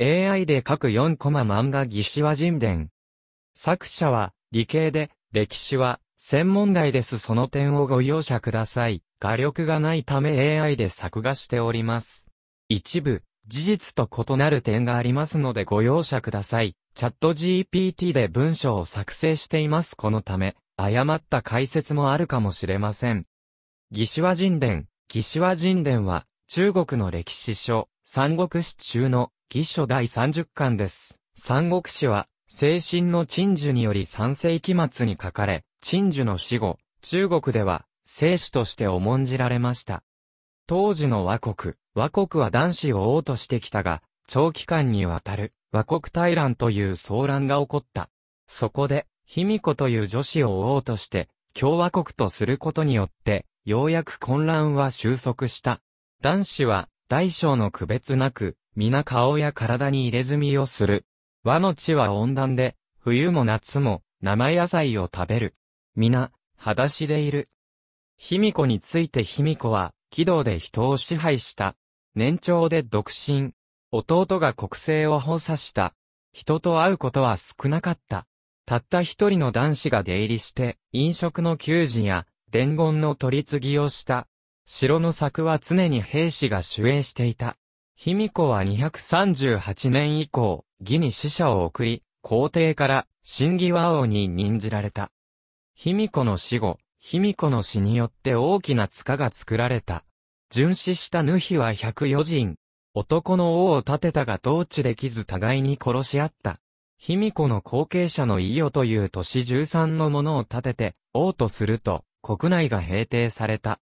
AI で書く4コマ漫画義士は人伝。作者は理系で、歴史は専門外ですその点をご容赦ください。画力がないため AI で作画しております。一部、事実と異なる点がありますのでご容赦ください。チャット GPT で文章を作成していますこのため、誤った解説もあるかもしれません。義士は人伝。義士は人伝は、中国の歴史書、三国史中の義書第30巻です。三国史は、精神の鎮守により三世紀末に書かれ、鎮守の死後、中国では、聖史として重んじられました。当時の和国、和国は男子を王としてきたが、長期間にわたる和国大乱という騒乱が起こった。そこで、卑弥呼という女子を王として、共和国とすることによって、ようやく混乱は収束した。男子は、大小の区別なく、皆顔や体に入れ墨をする。和の地は温暖で、冬も夏も、生野菜を食べる。皆、裸足でいる。卑弥呼について卑弥呼は、軌道で人を支配した。年長で独身。弟が国政を補佐した。人と会うことは少なかった。たった一人の男子が出入りして、飲食の給仕や、伝言の取り次ぎをした。城の柵は常に兵士が守衛していた。卑弥呼は238年以降、義に使者を送り、皇帝から新義和王に任じられた。卑弥呼の死後、卑弥呼の死によって大きな塚が作られた。殉死したヌヒは104人。男の王を立てたが統治できず互いに殺し合った。卑弥呼の後継者の伊予という都市13のものを立てて、王とすると、国内が平定された。